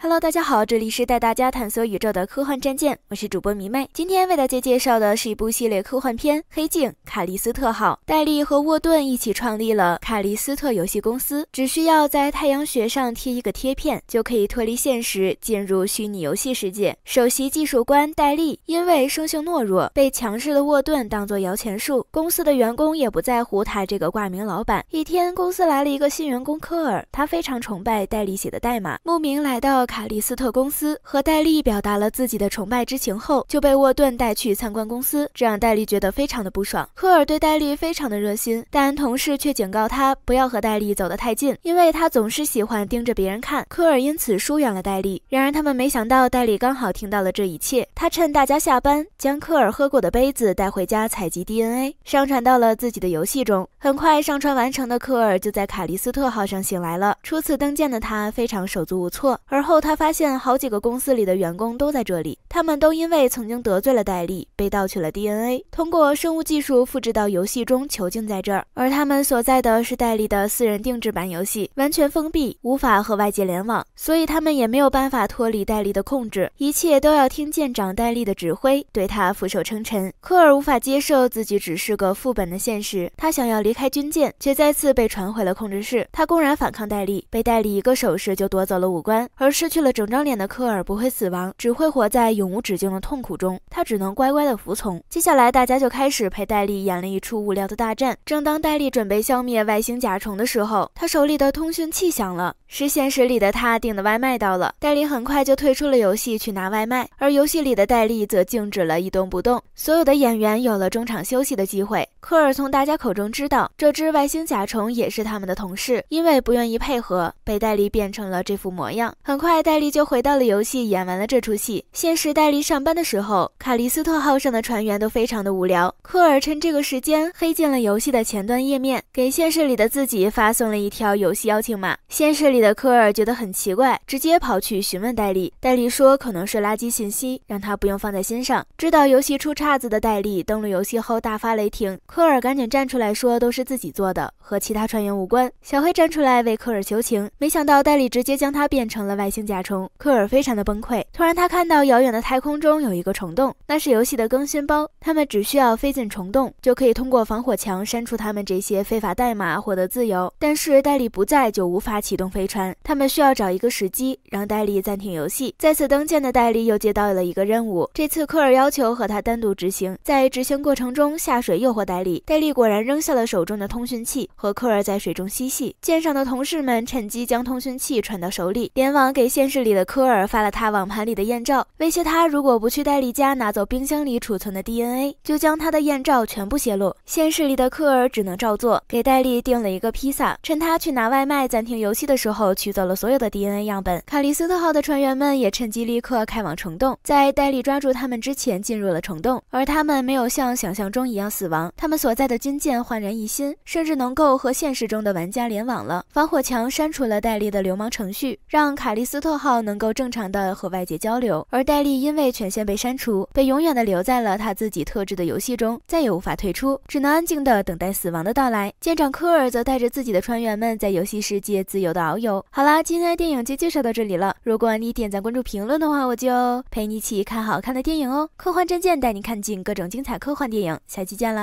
Hello，大家好，这里是带大家探索宇宙的科幻战舰，我是主播迷妹。今天为大家介绍的是一部系列科幻片《黑镜：卡利斯特号》。戴利和沃顿一起创立了卡利斯特游戏公司，只需要在太阳穴上贴一个贴片，就可以脱离现实，进入虚拟游戏世界。首席技术官戴利因为生性懦弱，被强势的沃顿当作摇钱树。公司的员工也不在乎他这个挂名老板。一天，公司来了一个新员工科尔，他非常崇拜戴利写的代码，慕名来到。卡利斯特公司和戴利表达了自己的崇拜之情后，就被沃顿带去参观公司，这让戴利觉得非常的不爽。科尔对戴利非常的热心，但同事却警告他不要和戴利走得太近，因为他总是喜欢盯着别人看。科尔因此疏远了戴利。然而他们没想到，戴利刚好听到了这一切。他趁大家下班，将科尔喝过的杯子带回家，采集 DNA，上传到了自己的游戏中。很快上传完成的科尔就在卡利斯特号上醒来了。初次登舰的他非常手足无措，而后。他发现好几个公司里的员工都在这里，他们都因为曾经得罪了戴笠，被盗取了 DNA，通过生物技术复制到游戏中囚禁在这儿。而他们所在的是戴笠的私人定制版游戏，完全封闭，无法和外界联网，所以他们也没有办法脱离戴笠的控制，一切都要听舰长戴笠的指挥，对他俯首称臣。科尔无法接受自己只是个副本的现实，他想要离开军舰，却再次被传回了控制室。他公然反抗戴笠，被戴笠一个手势就夺走了五官，而是。失去了整张脸的科尔不会死亡，只会活在永无止境的痛苦中。他只能乖乖的服从。接下来，大家就开始陪戴笠演了一出无聊的大战。正当戴笠准备消灭外星甲虫的时候，他手里的通讯器响了，是现实里的他订的外卖到了。戴笠很快就退出了游戏去拿外卖，而游戏里的戴笠则静止了一动不动。所有的演员有了中场休息的机会。科尔从大家口中知道，这只外星甲虫也是他们的同事，因为不愿意配合，被戴笠变成了这副模样。很快，戴笠就回到了游戏，演完了这出戏。现实戴笠上班的时候，卡利斯特号上的船员都非常的无聊。科尔趁这个时间黑进了游戏的前端页面，给现实里的自己发送了一条游戏邀请码。现实里的科尔觉得很奇怪，直接跑去询问戴笠。戴笠说可能是垃圾信息，让他不用放在心上。知道游戏出岔子的戴笠登录游戏后大发雷霆。科尔赶紧站出来说：“都是自己做的，和其他船员无关。”小黑站出来为科尔求情，没想到戴笠直接将他变成了外星甲虫。科尔非常的崩溃。突然，他看到遥远的太空中有一个虫洞，那是游戏的更新包。他们只需要飞进虫洞，就可以通过防火墙删除他们这些非法代码，获得自由。但是戴笠不在，就无法启动飞船。他们需要找一个时机，让戴笠暂停游戏，再次登舰的戴笠又接到了一个任务。这次科尔要求和他单独执行，在执行过程中下水诱惑戴。戴笠果然扔下了手中的通讯器，和科尔在水中嬉戏。舰上的同事们趁机将通讯器传到手里，联网给现实里的科尔发了他网盘里的艳照，威胁他如果不去戴笠家拿走冰箱里储存的 DNA，就将他的艳照全部泄露。现实里的科尔只能照做，给戴笠订了一个披萨，趁他去拿外卖暂停游戏的时候取走了所有的 DNA 样本。卡利斯特号的船员们也趁机立刻开往虫洞，在戴笠抓住他们之前进入了虫洞，而他们没有像想象中一样死亡。他。他们所在的军舰焕然一新，甚至能够和现实中的玩家联网了。防火墙删除了戴笠的流氓程序，让卡利斯特号能够正常的和外界交流。而戴笠因为权限被删除，被永远的留在了他自己特制的游戏中，再也无法退出，只能安静的等待死亡的到来。舰长科尔则带着自己的船员们在游戏世界自由的遨游。好啦，今天的电影就介绍到这里了。如果你点赞、关注、评论的话，我就陪你一起看好看的电影哦。科幻战舰带你看尽各种精彩科幻电影，下期见啦！